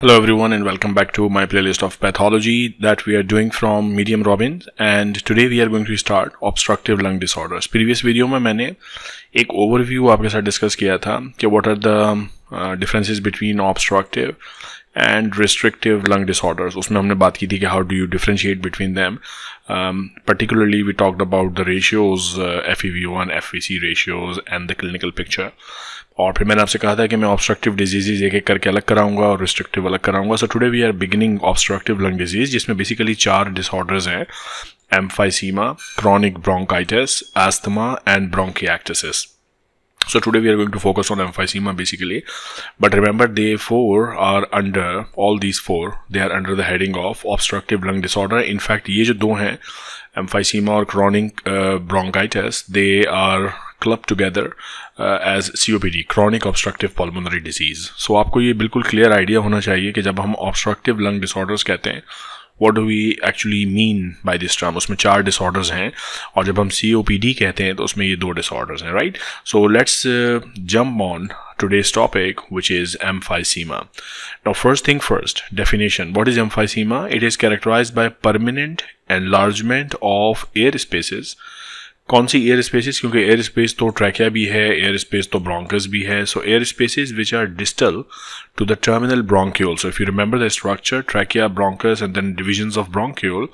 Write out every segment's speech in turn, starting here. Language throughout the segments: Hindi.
Hello everyone and welcome back to my playlist of pathology that we are doing from Medium Robbins and today we are going to start obstructive lung disorders. Previous video में मैंने एक overview आपके साथ discuss किया था कि what are the uh, differences between obstructive and restrictive lung disorders उसमें हमने बात की थी कि how do you differentiate between them Um, particularly, we talked about the ratios, uh, FEV1, FVC e ratios, and the clinical picture. और फिर मैंने आपसे कहा था कि मैं ऑब्स्ट्रक्टिव डिजीजेज एक एक करके अलग कराऊंगा और रिस्ट्रिक्टिव अलग कराऊंगा so today we are beginning obstructive lung disease जिसमें बेसिकली चार डिसऑर्डर्स हैं emphysema chronic bronchitis asthma and bronchiectasis So today we are going to focus on emphysema basically. But remember they four are under, all these four, they are under the heading of obstructive lung disorder. In fact ye jo do hain emphysema or chronic uh, bronchitis, they are clubbed together uh, as COPD, chronic obstructive pulmonary disease. So aapko ye bilkul clear idea hona chahiye ki jab hum obstructive lung disorders kehte hain what do we actually mean by this term उसमें चार disorders हैं और जब हम COPD कहते हैं तो उसमें ये दो disorders हैं right so let's jump on today's topic, which is emphysema. Now, first thing first, definition. What is emphysema? It is characterized by permanent enlargement of air spaces कौन सी एयर स्पेसिस क्योंकि एयर स्पेस तो ट्रैकिया भी है एयर स्पेस तो ब्रोंकस भी है so air spaces which are distal to the terminal bronchiole so if you remember the structure trachea bronchus and then divisions of bronchiole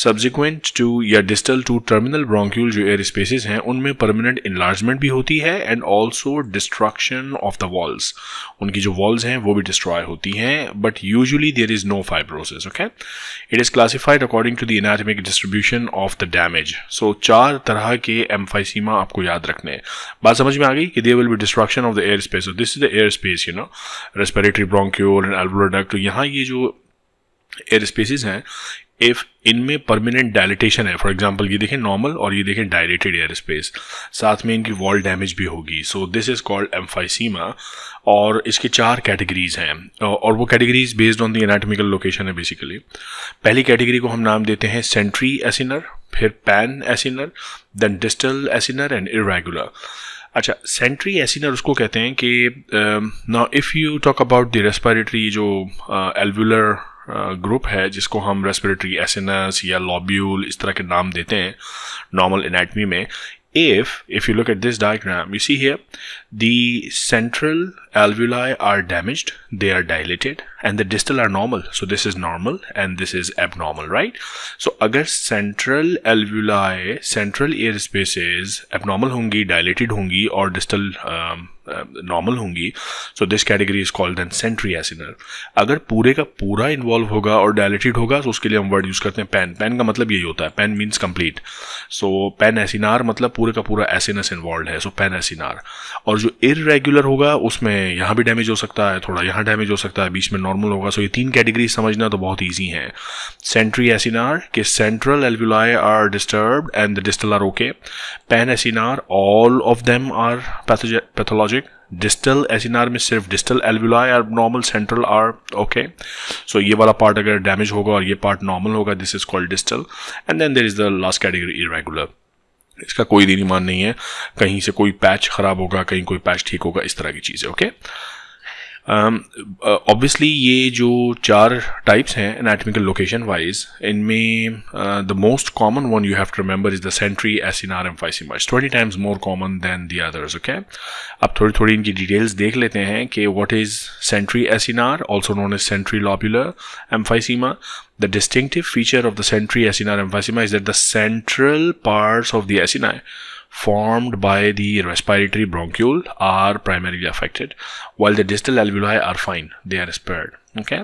subsequent to या डिस्टल टू टर्मिनल ब्रोंक्यूल जो एयर स्पेसिस हैं उनमें परमानेंट इन्लार्जमेंट भी होती है and also destruction of the walls उनकी जो वॉल्स हैं वो भी डिस्ट्रॉय होती हैं but usually there is no fibrosis okay it is classified according to the anatomic distribution of the damage so चार तरह के एम्फाइसीमा आपको याद रखने हैं बात समझ में आ गई कि देर विल भी destruction of the air space this is the air space you know respiratory bronchiole and alveolar duct यहाँ ये जो एयर स्पेसिस हैं इफ इनमें परमानेंट डायलिटेशन है फॉर एग्जाम्पल ये देखें नॉर्मल और ये देखें डायलेटेड एयर स्पेस साथ में इनकी वॉल डैमेज भी होगी so this is called emphysema और इसके चार कैटेगरीज हैं और वो categories based on the anatomical location है बेसिकली पहली कैटेगरी को हम नाम देते हैं सेंट्री एसिनर फिर panacinar then distal acinar and irregular अच्छा सेंट्री एसिनर उसको कहते हैं कि ना if you talk about the respiratory जो एल्वुलर uh, ग्रुप है जिसको हम रेस्पिरेटरी एसिनस या लॉब्यूल इस तरह के नाम देते हैं नॉर्मल एनाटमी में if if you look at this diagram you see here The central alveoli are damaged, they are dilated, and the distal are normal. So this is normal and this is abnormal, right? So agar central alveoli, central air spaces abnormal होंगी, dilated होंगी or distal um, नॉर्मल होंगी so this category is called an centriacinar अगर पूरे का पूरा इन्वॉल्व होगा और डायलिटेड होगा तो उसके लिए हम वर्ड यूज करते हैं पैन पैन का मतलब यही होता है pan means complete so panacinar मतलब पूरे का पूरा एसिनस इन्वॉल्व है सो पैन एसिनार और जो इरेगुलर होगा उसमें यहाँ भी डैमेज हो सकता है थोड़ा यहाँ डैमेज हो सकता है बीच में नॉर्मल होगा सो ये तीन कैटेगरी समझना तो बहुत ईजी है सेंट्री एसिनार के central alveoli are disturb and the distal are okay panacinar all of them are pathologic distal acinar में सिर्फ distal alveoli are normal central are okay so ये वाला पार्ट अगर डैमेज होगा और ये पार्ट नॉर्मल होगा this is called distal and then there is the last category irregular इसका कोई दिन मान नहीं है कहीं से कोई पैच खराब होगा कहीं कोई पैच ठीक होगा इस तरह की चीज़ है ओके ऑब्वियसली um, uh, ये जो चार टाइप्स हैं एनाटमिकल लोकेशन वाइज इनमें the most common one you have to remember is the centriacinar much twenty times more common than the others okay अब थोड़ी थोड़ी इनकी डिटेल्स देख लेते हैं कि what is centriacinar also known as centrilobular emphysema The distinctive feature of the sentry acinar emphysema is that the central part of the acini formed by the respiratory bronchiole are primarily affected, while the distal alveoli are fine, they are spared. Okay,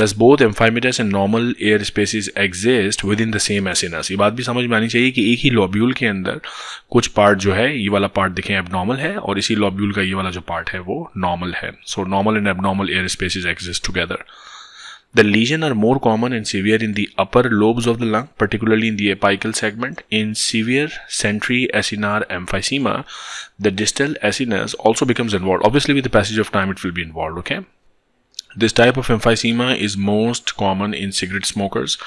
thus both emphymetus and normal air spaces exist within the same acinus ये बात भी समझ में आनी चाहिए कि एक ही lobule के अंदर कुछ part जो है ये वाला part देखें abnormal है और इसी lobule का ये वाला जो part है वो normal है So normal and abnormal air spaces exist together. The lesions are more common and severe in the upper lobes of the lung, particularly in the apical segment. In severe sentry acinar emphysema, the distal acinus also becomes involved. Obviously, with the passage of time, it will be involved, okay? This type of emphysema is most common in cigarette smokers,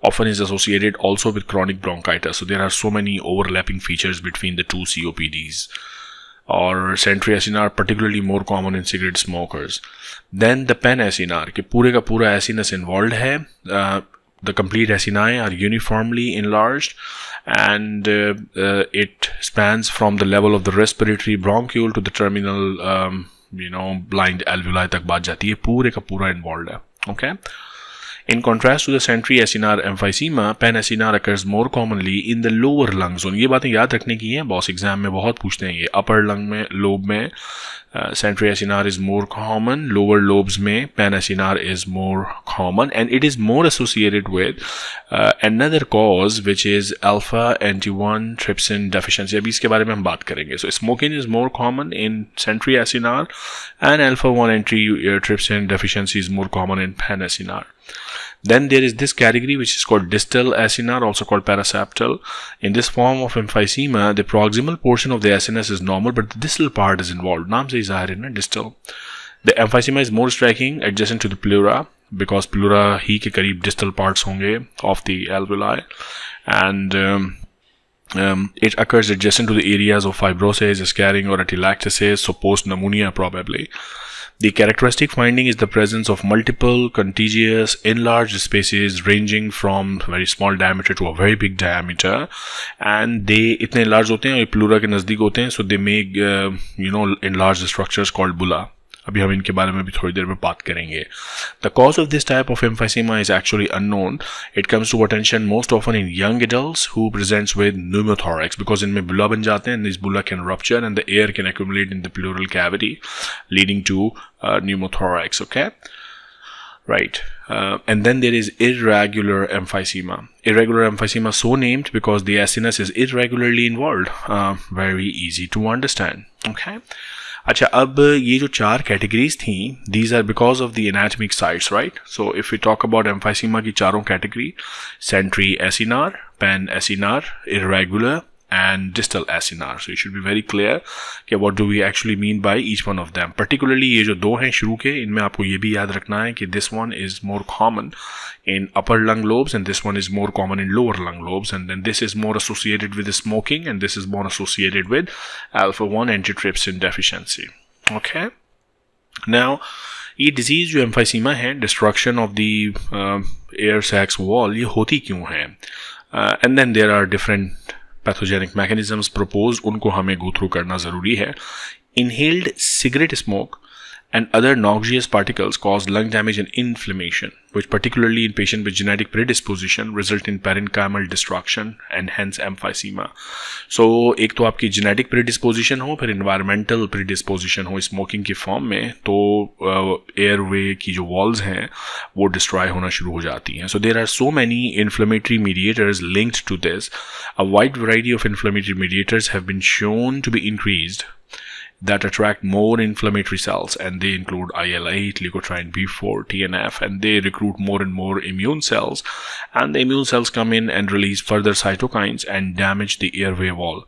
often is associated also with chronic bronchitis. So there are so many overlapping features between the two COPDs. और centriacinar particularly more common in cigarette smokers then the panacinar के पूरे का पूरा एसिनस इन्वॉल्व है the complete acini are uniformly in large and it spans from the level of the respiratory bronchiole to the terminal you know blind alveoli तक बात जाती है पूरे का पूरा इन्वॉल्व है okay okay? In contrast to the centriacinar emphysema, pan SNR occurs more commonly in the lower lung zone. ये बातें याद रखने की हैं बॉस एग्जाम में बहुत पूछते हैं ये अपर लंग में लोब में centriacinar is more common lower lobes में panacinar is more common and it is more associated with another cause which is alpha anti one trypsin deficiency अभी इसके बारे में हम बात करेंगे so smoking is more common in centriacinar and alpha one anti trypsin deficiency is more common in panacinar Then there is this category which is called distal S N R, also called paraseptal. In this form of emphysema, the proximal portion of the S N S is normal, but the distal part is involved. Naam se zahir in a distal. The emphysema is more striking adjacent to the pleura because pleura he ke kareeb distal parts honge of the alveoli and um, um, it occurs adjacent to the areas of fibrosis, scarring or atelectasis, so post pneumonia probably. The characteristic finding is the presence of multiple contiguous enlarged spaces ranging from very small diameter to a very big diameter and they itne enlarged होते हैं और ये प्लूरा के नज़दीक होते so they make uh, you know enlarged structures called bulla अभी हम इनके बारे में भी थोड़ी देर में बात करेंगे the cause of this type of emphysema is actually unknown it comes to attention most often in young adult who presents with pneumothorax because इनमें बुला बन जाते हैं this bulla can rupture and the air can accumulate in the pleural cavity leading to pneumothorax okay right uh, and then there is irregular emphysema irregular emphysema so named because the acinus is irregularly involved uh, very easy to understand okay अच्छा अब ये जो चार कैटेगरीज थी these are because of the anatomic sites right so if you talk about emphysema की चारों category centriacinar panacinar irregular and distal acinar so you should be very clear कि what do we actually mean by each one of them particularly this one is more common in upper lung lobes and this one is more common in lower lung lobes and then this is more associated with smoking and this is more associated with alpha 1 antitrypsin deficiency okay now this disease, जो emphysema, है destruction of the uh, air sacs wall. ये होती क्यों है uh, And then there are different pathogenic mechanism propose उनको हमें गो थ्रू करना ज़रूरी है inhaled cigarette smoke and other noxious particles cause lung damage and inflammation, which particularly in patients with genetic predisposition result in parenchymal destruction and hence emphysema. So एक तो आपकी genetic predisposition हो फिर environmental predisposition हो smoking की form में तो uh, airway की जो walls हैं वो destroy होना शुरू हो जाती हैं. So there are so many inflammatory mediators linked to this. A wide variety of inflammatory mediators have been shown to be increased that attract more inflammatory cells and they include IL-8, leukotriene B4, TNF and they recruit more and more immune cells and the immune cells come in and release further cytokines and damage the airway wall.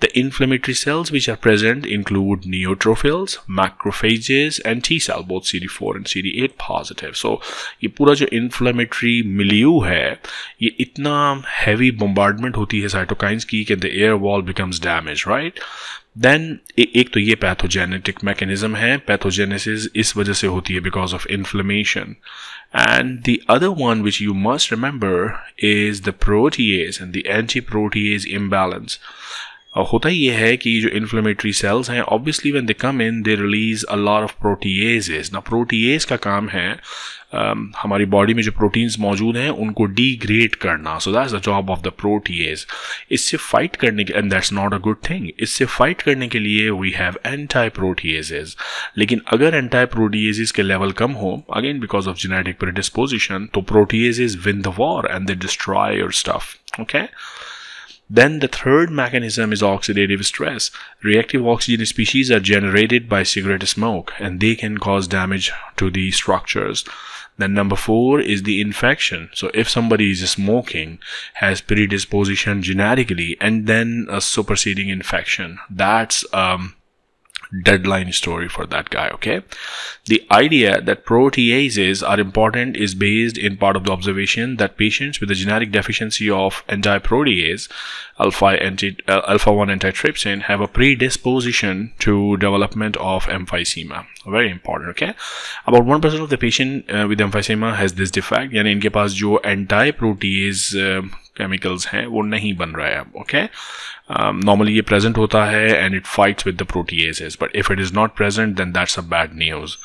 The inflammatory cells which are present include neutrophils, macrophages and T cell both CD4 and CD8 positive. So ये पूरा जो inflammatory milieu है ये इतना heavy bombardment होती है cytokines की कि the air wall becomes damaged right then एक तो ये पैथोजेनेटिक मैकेनिज्म है पैथोजेनेसिस इस वजह से होती है because of inflammation and the other one which you must remember is the protease and the anti protease imbalance होता ये है कि जो इन्फ्लेमेटरी सेल्स हैं obviously when they come in they release a lot of protease ना प्रोटीएज का काम है Um, हमारी बॉडी में जो प्रोटीन्स मौजूद हैं उनको डीग्रेड करना so that the job of the protease इससे फाइट करने के and that's not a good thing इससे फाइट करने के लिए वी हैव एंटाई प्रोटीजेज लेकिन अगर एंटाई प्रोटीजेज के लेवल कम हो again because of genetic predisposition तो proteases win the war and the destroy your stuff okay Then the third mechanism is oxidative stress. Reactive oxygen species are generated by cigarette smoke and they can cause damage to the structures. Then number four is the infection. So if somebody is smoking, has predisposition genetically, and then a superseding infection, that's um, deadline story for that guy okay the idea that proteases are important is based in part of the observation that patients with a genetic deficiency of anti-protease alpha anti uh, alpha 1 antitrypsin have a predisposition to development of emphysema very important okay about 1% of the patient uh, with emphysema has this defect यानी इनके पास जो anti protease uh, केमिकल्स हैं वो नहीं बन रहा है Okay. normally ये present होता है and it fights with the proteases but if it is not present then that's a bad news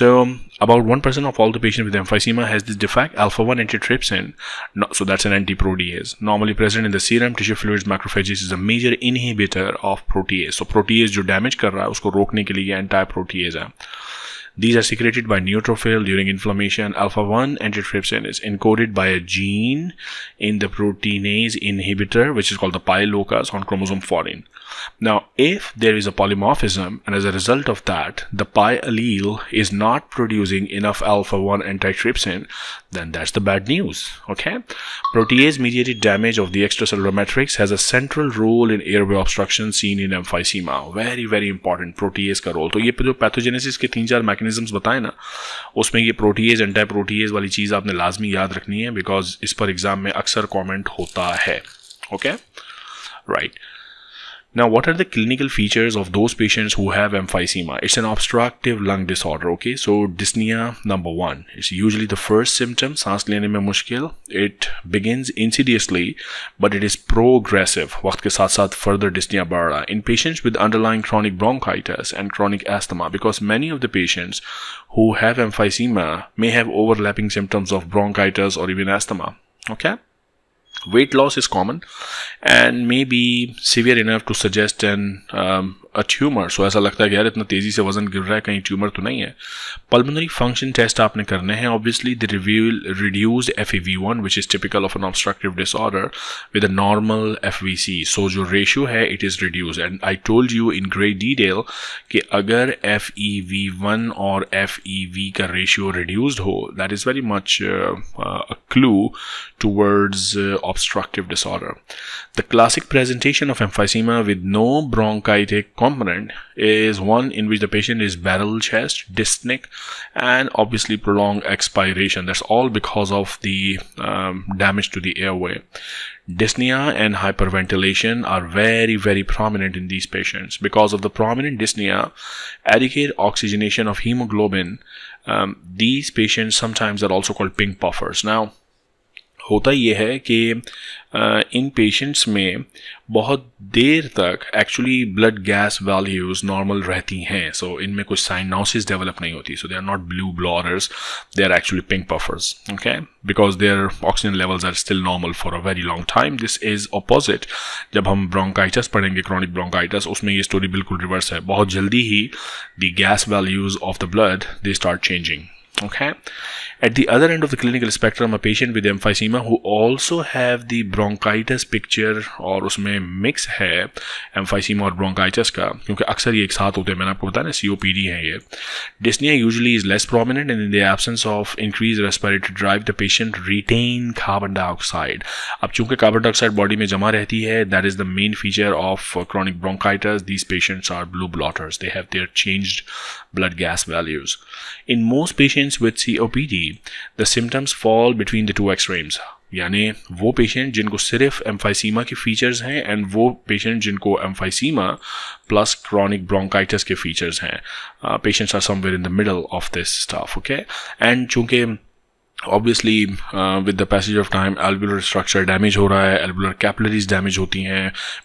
so about 1% of all the patients with emphysema has this defect alpha-1 antitrypsin no, so that's an anti-protease normally present in the serum tissue fluids macrophages is a major inhibitor of protease so protease jo damage kar raha hai usko rokne ke liye anti-protease hai These are secreted by neutrophil during inflammation. Alpha-1 antitrypsin is encoded by a gene in the proteinase inhibitor, which is called the locus on chromosome 14. Now, if there is a polymorphism and as a result of that, the pi allele is not producing enough alpha-1 antitrypsin, then that's the bad news, okay? Protease-mediated damage of the extracellular matrix has a central role in airway obstruction seen in emphysema. Very, very important, protease का रोल तो ये जो pathogenesis के तीन चार mechanisms बताए ना उसमें ये प्रोटीज एंटी प्रोटीज वाली चीज़ आपने लाजमी याद रखनी है बिकॉज इस पर में अक्सर होता है right. Now, what are the clinical features of those patients who have emphysema? It's an obstructive lung disorder, okay? So, dyspnea number one. It's usually the first symptom, saans lene mein mushkil. It begins insidiously, but it is progressive. Waqt ke saath saath further dyspnea bara in patients with underlying chronic bronchitis and chronic asthma because many of the patients who have emphysema may have overlapping symptoms of bronchitis or even asthma, okay? Weight loss is common and may be severe enough to suggest an um, a tumor so ऐसा लगता है कि यार इतना तेज़ी से वजन गिर रहा है कहीं ट्यूमर तो नहीं है पल्मोनरी फंक्शन टेस्ट आपने करने हैं obviously the review reduce F E V one which is typical of an obstructive disorder with a normal F V C so जो रेशियो है it is reduce and I told you in great detail कि अगर एफ ई वी वन और एफ ई वी का रेशियो रिड्यूज हो that is very much clue towards obstructive disorder the classic presentation of emphysema with no bronchitic component is one in which the patient is barrel chest, dyspneic, and obviously prolonged expiration. That's all because of the um, damage to the airway. Dyspnea and hyperventilation are very, very prominent in these patients. Because of the prominent dyspnea, adequate oxygenation of hemoglobin, um, these patients sometimes are also called pink puffers. Now, होता ये है कि इन पेशेंट्स में बहुत देर तक actually blood gas values normal रहती हैं सो so, इनमें कुछ साइनोसिस डेवलप नहीं होती so they are not blue bloaters they are actually pink puffers okay because their oxygen levels are still normal for a very long time this is opposite जब हम ब्रोंकाइटस पढ़ेंगे क्रॉनिक ब्रोंकाइटस उसमें ये स्टोरी बिल्कुल रिवर्स है बहुत जल्दी ही the gas values of the blood they start changing okay at the other end of the clinical spectrum a patient with emphysema who also have the bronchitis picture or usme mix hai emphysema or bronchitis ka kyunki aksar ye ek साथ hote hain maine aapko bataya na COPD hai ye dyspnea usually is less prominent and in the absence of increased respiratory drive the patient retain carbon dioxide ab kyunki carbon dioxide body mein jama rehti hai that is the main feature of chronic bronchitis these patients are blue blotters they have their changed blood gas values. In most patients with COPD, the symptoms fall between the two extremes. यानी वो पेशेंट जिनको सिर्फ एम्फाइसीमा के फीचर्स हैं एंड वो पेशेंट जिनको एम्फाइसीमा प्लस क्रॉनिक ब्रोंकाइटिस के फीचर्स हैं patients are somewhere in the middle of this staff okay and चूंकि obviously uh, with the passage of time alveolar structure damage ho raha alveolar capillaries damage hoti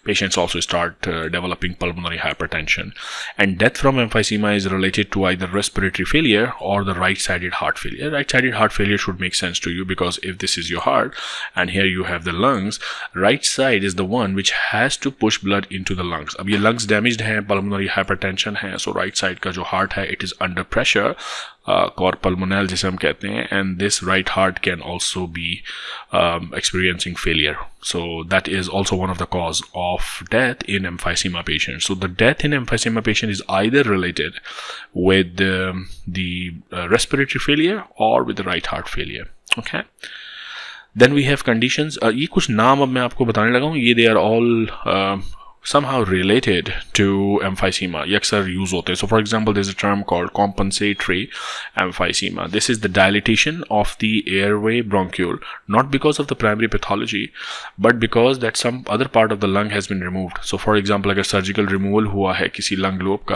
patients also start uh, developing pulmonary hypertension and death from emphysema is related to either respiratory failure or the right sided heart failure right sided heart failure should make sense to you because if this is your heart and here you have the lungs right side is the one which has to push blood into the lungs if ye lungs damaged pulmonary hypertension hai so right side ka jo heart hai it is under pressure cor pulmonale जिसे हम कहते हैं and this right heart can also be experiencing failure so that is also one of the cause of death in emphysema patient so the death in emphysema patient is either related with the respiratory failure और with right heart failure okay then we have condition ये कुछ नाम अब मैं आपको बताने लगा हूँ ये they are all somehow related to emphysema ये अक्सर यूज होते हैं so for example this compensatory emphysema this is the dilatation of the airway bronchiole not because of the primary pathology but because that some other part of the lung has been removed so for example a surgical removal hua hai kisi lung lobe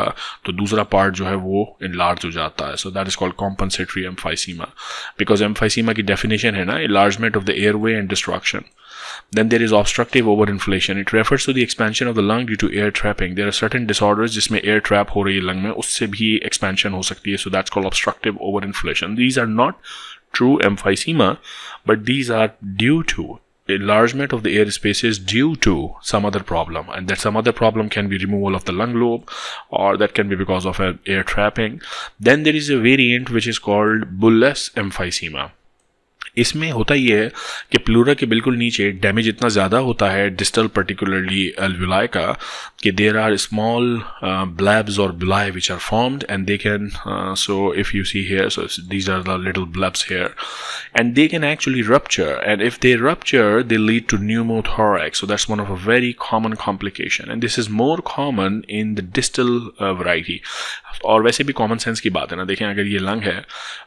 to तो part jo hai wo enlarge ho jata hai. so that is called compensatory emphysema because emphysema ki definition hai na, enlargement of the airway and destruction then there is obstructive overinflation. It refers to the expansion of the lung due to air trapping. There are certain disorders जिसमें air trap हो रही है lung में उससे भी expansion हो सकती है. So that's called obstructive overinflation. These are not true emphysema, but these are due to enlargement of the air spaces due to some other problem and that some other problem can be removal of the lung lobe or that can be because of air trapping then there is a variant which is called bullous emphysema इसमें होता ये है कि प्लूरा के बिल्कुल नीचे डैमेज इतना ज़्यादा होता है डिस्टल पर्टिकुलरली एलविलाई का कि देर आर स्मॉल ब्लैब्स और bullae which are formed and they can so if you see here so these are the little blebs here and they can actually rupture and if they rupture they lead to pneumothorax so that's one of a very common complication and this is more common in the distal variety और वैसे भी कॉमन सेंस की बात है ना देखें अगर ये लंग है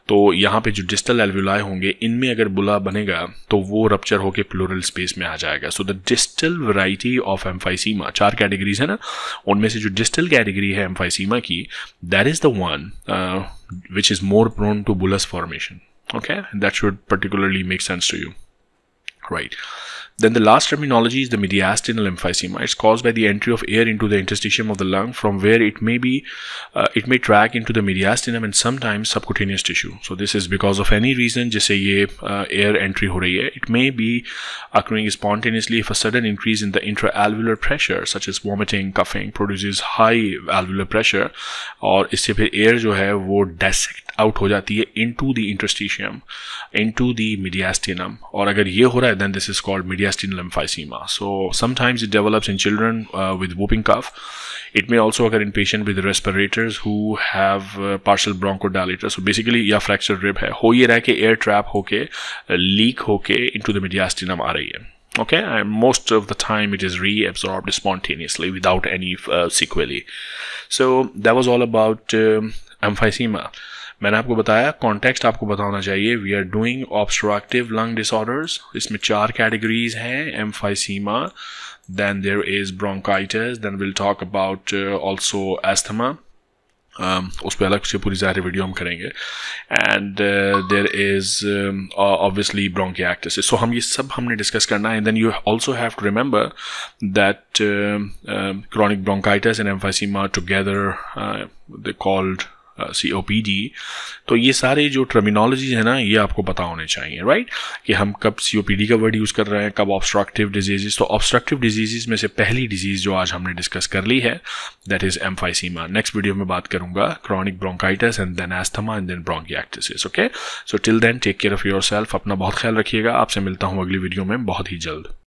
तो यहाँ पे जो डिस्टल एलव्यूलाई होंगे इनमें अगर बुला बनेगा तो वो रप्चर होकर प्लोरल स्पेस में आ जाएगा so the distal variety of emphysema चार कैटेगरीज है ना उनमें से जो डिस्टल कैटेगरी है एम्फाइसीमा की that is the one which is more prone to bullous formation okay that should particularly make sense to you right Then the last terminology is the mediastinal emphysema. It's caused by the entry of air into the interstitium of the lung from where it may be, uh, it may track into the mediastinum and sometimes subcutaneous tissue. So this is because of any reason, just say uh, air entry ho rahi hai. It may be occurring spontaneously if a sudden increase in the intraalveolar pressure, such as vomiting, coughing, produces high alveolar pressure और इससे फिर air जो है वो dissect out हो जाती है into the interstitium, into the mediastinum. और अगर ये हो रहा है is called is called mediastinal emphysema. So sometimes it develops in children uh, with whooping cough. It may also occur in patients with respirators who have uh, partial bronchodilator. So basically your fractured rib है हो ये रहा air trap hoke, uh, leak hoke into the mediastinum uh okay and most of the time it is reabsorbed spontaneously without any uh, sequelae so that was all about um, emphysema मैंने आपको बताया कॉन्टेक्स्ट आपको बताना चाहिए we are doing obstructive lung disorders इसमें चार कैटेगरीज हैं emphysema then there is bronchitis then will talk about also asthma उस पर अलग से पूरी ज़ाहिर वीडियो हम करेंगे and there is obviously bronchiectasis so हम ये सब हमने डिस्कस करना है and then you also have to remember that chronic bronchitis and emphysema together they called C O P D तो ये सारे जो टर्मिनोलॉजीज हैं ना ये आपको पता होने चाहिए राइट कि हम कब सी ओ पी डी का वर्ड यूज़ कर रहे हैं कब ऑब्स्ट्रक्टिव डिजीज़ तो ऑब्स्ट्रक्टिव डिजीज़ में से पहली डिजीज़ जो आज हमने डिस्कस कर ली है that is emphysema next video में बात करूंगा chronic bronchitis and then asthma and then bronchiectasis okay so till then take care of yourself अपना बहुत ख्याल रखिएगा आपसे मिलता हूँ अगली वीडियो में बहुत ही जल्द